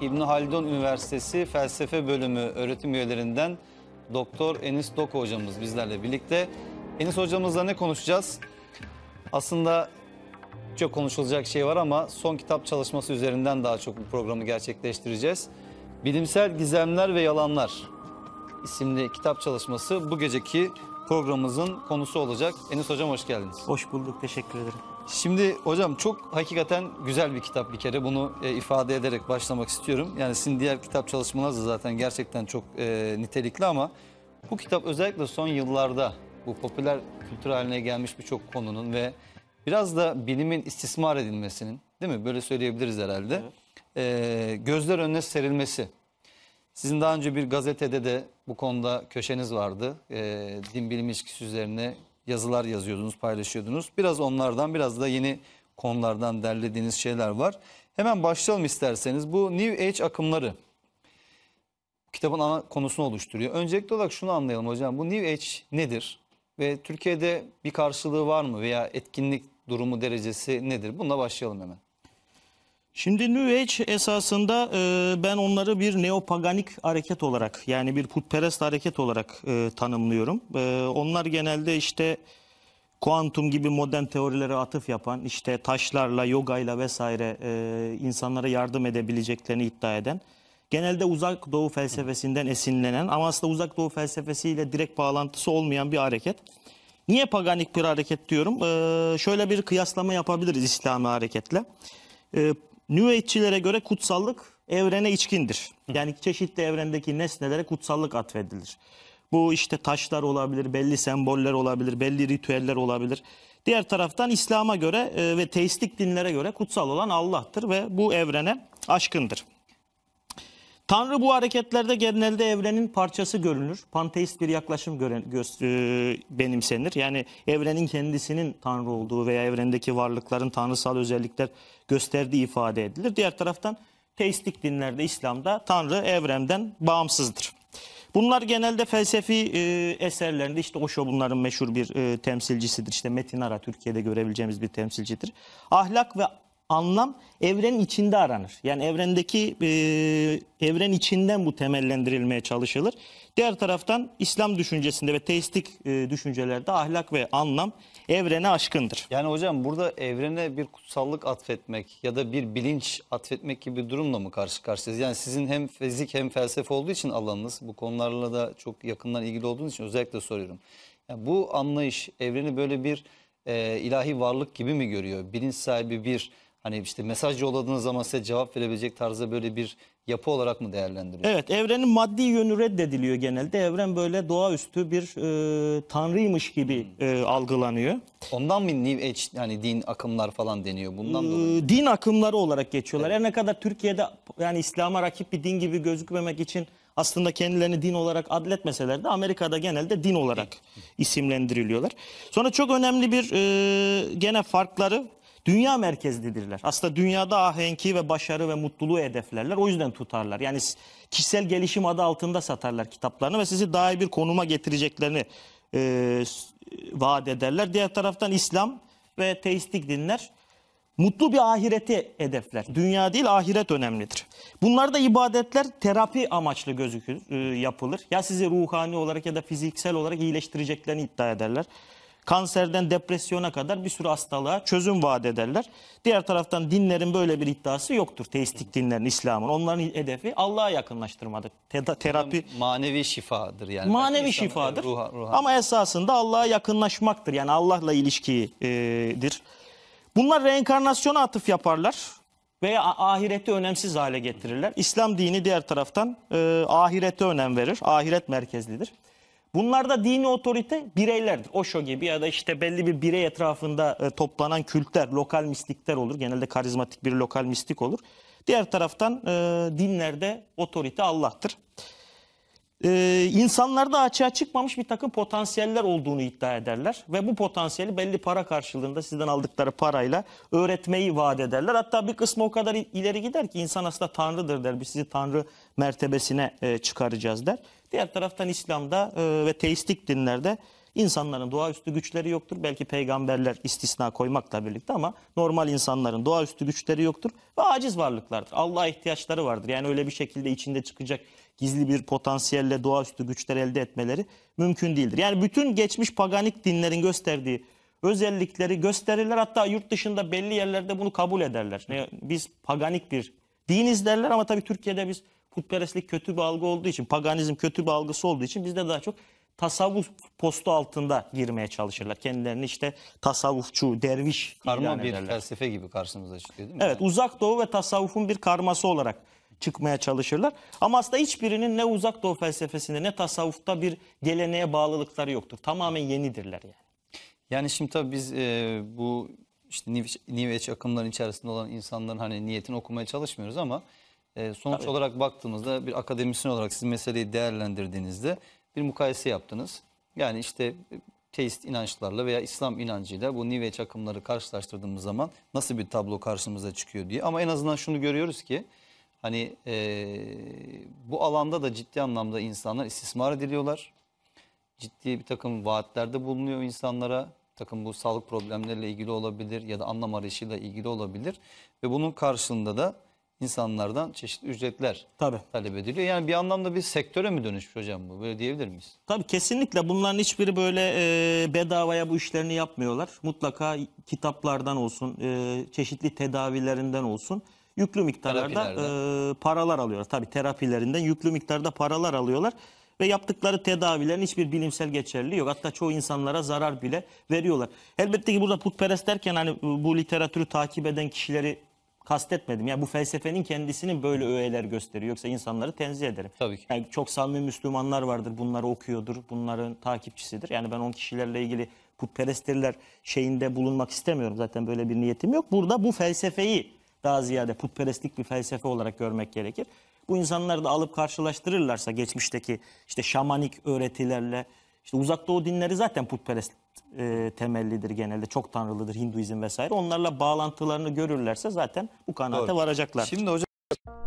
İbn Haldun Üniversitesi Felsefe Bölümü öğretim üyelerinden Doktor Enis Doko hocamız bizlerle birlikte. Enis hocamızla ne konuşacağız? Aslında çok konuşulacak şey var ama son kitap çalışması üzerinden daha çok bu programı gerçekleştireceğiz. Bilimsel Gizemler ve Yalanlar isimli kitap çalışması bu geceki programımızın konusu olacak. Enis Hocam hoş geldiniz. Hoş bulduk, teşekkür ederim. Şimdi hocam çok hakikaten güzel bir kitap bir kere bunu e, ifade ederek başlamak istiyorum. Yani sizin diğer kitap çalışmalarınız da zaten gerçekten çok e, nitelikli ama bu kitap özellikle son yıllarda bu popüler kültür haline gelmiş birçok konunun ve biraz da bilimin istismar edilmesinin değil mi böyle söyleyebiliriz herhalde evet. e, gözler önüne serilmesi. Sizin daha önce bir gazetede de bu konuda köşeniz vardı. E, din bilim ilişkisi üzerine yazılar yazıyordunuz, paylaşıyordunuz. Biraz onlardan, biraz da yeni konulardan derlediğiniz şeyler var. Hemen başlayalım isterseniz. Bu New Age akımları kitabın ana konusunu oluşturuyor. Öncelikli olarak şunu anlayalım hocam. Bu New Age nedir? Ve Türkiye'de bir karşılığı var mı veya etkinlik durumu derecesi nedir? Bununla başlayalım hemen. Şimdi New Age esasında e, ben onları bir neopaganik hareket olarak yani bir putperest hareket olarak e, tanımlıyorum. E, onlar genelde işte kuantum gibi modern teorilere atıf yapan işte taşlarla, yogayla vesaire e, insanlara yardım edebileceklerini iddia eden genelde uzak doğu felsefesinden esinlenen ama aslında uzak doğu felsefesiyle direkt bağlantısı olmayan bir hareket. Niye paganik bir hareket diyorum? E, şöyle bir kıyaslama yapabiliriz İslami hareketle. E, New Age'çilere göre kutsallık evrene içkindir. Yani çeşitli evrendeki nesnelere kutsallık atfedilir. Bu işte taşlar olabilir, belli semboller olabilir, belli ritüeller olabilir. Diğer taraftan İslam'a göre e, ve teistik dinlere göre kutsal olan Allah'tır ve bu evrene aşkındır. Tanrı bu hareketlerde genelde evrenin parçası görünür. Panteist bir yaklaşım gören, göz, e, benimsenir. Yani evrenin kendisinin Tanrı olduğu veya evrendeki varlıkların tanrısal özellikler gösterdiği ifade edilir. Diğer taraftan teistik dinlerde, İslam'da Tanrı evrenden bağımsızdır. Bunlar genelde felsefi e, eserlerinde işte Osho bunların meşhur bir e, temsilcisidir. İşte Metin Ara Türkiye'de görebileceğimiz bir temsilcidir. Ahlak ve anlam evren içinde aranır. Yani evrendeki e, evren içinden bu temellendirilmeye çalışılır. Diğer taraftan İslam düşüncesinde ve teistik e, düşüncelerde ahlak ve anlam evrene aşkındır. Yani hocam burada evrene bir kutsallık atfetmek ya da bir bilinç atfetmek gibi bir durumla mı karşı karşıyayız? Yani sizin hem fizik hem felsefe olduğu için alanınız bu konularla da çok yakından ilgili olduğunuz için özellikle soruyorum. Yani bu anlayış evreni böyle bir e, ilahi varlık gibi mi görüyor? Bilinç sahibi bir Hani işte mesaj yolladığınız zaman size cevap verebilecek tarzda böyle bir yapı olarak mı değerlendiriyor? Evet evrenin maddi yönü reddediliyor genelde. Evren böyle doğaüstü bir e, tanrıymış gibi hmm. e, algılanıyor. Ondan mı New Age yani din akımlar falan deniyor bundan ee, dolayı? Din akımları olarak geçiyorlar. Evet. Her ne kadar Türkiye'de yani İslam'a rakip bir din gibi gözükmemek için aslında kendilerini din olarak adletmeseler de Amerika'da genelde din olarak isimlendiriliyorlar. Sonra çok önemli bir e, gene farkları dünya merkezlidirler. Aslında dünyada ahenki ve başarı ve mutluluğu hedeflerler. O yüzden tutarlar. Yani kişisel gelişim adı altında satarlar kitaplarını ve sizi daha iyi bir konuma getireceklerini e, vaat ederler. Diğer taraftan İslam ve teistik dinler mutlu bir ahireti hedefler. Dünya değil ahiret önemlidir. Bunlarda ibadetler terapi amaçlı gözükür, e, yapılır. Ya sizi ruhani olarak ya da fiziksel olarak iyileştireceklerini iddia ederler. Kanserden depresyona kadar bir sürü hastalığa çözüm vaat ederler. Diğer taraftan dinlerin böyle bir iddiası yoktur. Teistik dinlerin, İslam'ın. Onların hedefi Allah'a yakınlaştırmadır. Te terapi manevi şifadır yani. Manevi e, şifadır. Ruha, Ama esasında Allah'a yakınlaşmaktır. Yani Allah'la ilişkidir. Bunlar reenkarnasyona atıf yaparlar veya ahireti önemsiz hale getirirler. İslam dini diğer taraftan e, ahirete önem verir. Ahiret merkezlidir. Bunlarda dini otorite bireylerdir. Oşo gibi ya da işte belli bir birey etrafında e, toplanan kültler, lokal mistikler olur. Genelde karizmatik bir lokal mistik olur. Diğer taraftan e, dinlerde otorite Allah'tır e, insanlarda açığa çıkmamış bir takım potansiyeller olduğunu iddia ederler. Ve bu potansiyeli belli para karşılığında sizden aldıkları parayla öğretmeyi vaat ederler. Hatta bir kısmı o kadar ileri gider ki insan aslında tanrıdır der. Biz sizi tanrı mertebesine e, çıkaracağız der. Diğer taraftan İslam'da e, ve teistik dinlerde İnsanların doğaüstü güçleri yoktur. Belki peygamberler istisna koymakla birlikte ama normal insanların doğaüstü güçleri yoktur ve aciz varlıklardır. Allah'a ihtiyaçları vardır. Yani öyle bir şekilde içinde çıkacak gizli bir potansiyelle doğaüstü güçler elde etmeleri mümkün değildir. Yani bütün geçmiş paganik dinlerin gösterdiği özellikleri gösterirler. Hatta yurt dışında belli yerlerde bunu kabul ederler. Biz paganik bir diniz derler ama tabii Türkiye'de biz putperestlik kötü bir algı olduğu için, paganizm kötü bir algısı olduğu için bizde daha çok tasavvuf postu altında girmeye çalışırlar. Kendilerini işte tasavvufçu, derviş Karma ilan bir ederler. felsefe gibi karşımıza çıkıyor değil mi? Evet uzak doğu ve tasavvufun bir karması olarak çıkmaya çalışırlar. Ama aslında hiçbirinin ne uzak doğu felsefesinde ne tasavvufta bir geleneğe bağlılıkları yoktur. Tamamen yenidirler yani. Yani şimdi tabii biz e, bu işte New Age akımların içerisinde olan insanların hani niyetini okumaya çalışmıyoruz ama e, sonuç Tabii. olarak baktığımızda bir akademisyen olarak siz meseleyi değerlendirdiğinizde bir mukayese yaptınız. Yani işte e, teist inançlarla veya İslam inancıyla bu New Age akımları karşılaştırdığımız zaman nasıl bir tablo karşımıza çıkıyor diye. Ama en azından şunu görüyoruz ki hani e, bu alanda da ciddi anlamda insanlar istismar ediliyorlar. Ciddi bir takım vaatlerde bulunuyor insanlara. Bir takım bu sağlık problemleriyle ilgili olabilir ya da anlam arayışıyla ilgili olabilir. Ve bunun karşılığında da insanlardan çeşitli ücretler Tabii. talep ediliyor. Yani bir anlamda bir sektöre mi dönüşmüş hocam bu? Böyle diyebilir miyiz? Tabii kesinlikle bunların hiçbiri böyle e, bedavaya bu işlerini yapmıyorlar. Mutlaka kitaplardan olsun, e, çeşitli tedavilerinden olsun yüklü miktarlarda e, paralar alıyorlar. Tabii terapilerinden yüklü miktarda paralar alıyorlar ve yaptıkları tedavilerin hiçbir bilimsel geçerliliği yok. Hatta çoğu insanlara zarar bile veriyorlar. Elbette ki burada putperest derken hani bu literatürü takip eden kişileri kastetmedim. Yani bu felsefenin kendisini böyle öğeler gösteriyor. Yoksa insanları tenzih ederim. Tabii ki. Yani çok samimi Müslümanlar vardır. Bunları okuyordur. Bunların takipçisidir. Yani ben on kişilerle ilgili putperestlerler şeyinde bulunmak istemiyorum. Zaten böyle bir niyetim yok. Burada bu felsefeyi daha ziyade putperestlik bir felsefe olarak görmek gerekir. Bu insanları da alıp karşılaştırırlarsa geçmişteki işte şamanik öğretilerle işte uzak doğu dinleri zaten putperest e, temellidir genelde. Çok tanrılıdır Hinduizm vesaire. Onlarla bağlantılarını görürlerse zaten bu kanaate varacaklar. Şimdi hocam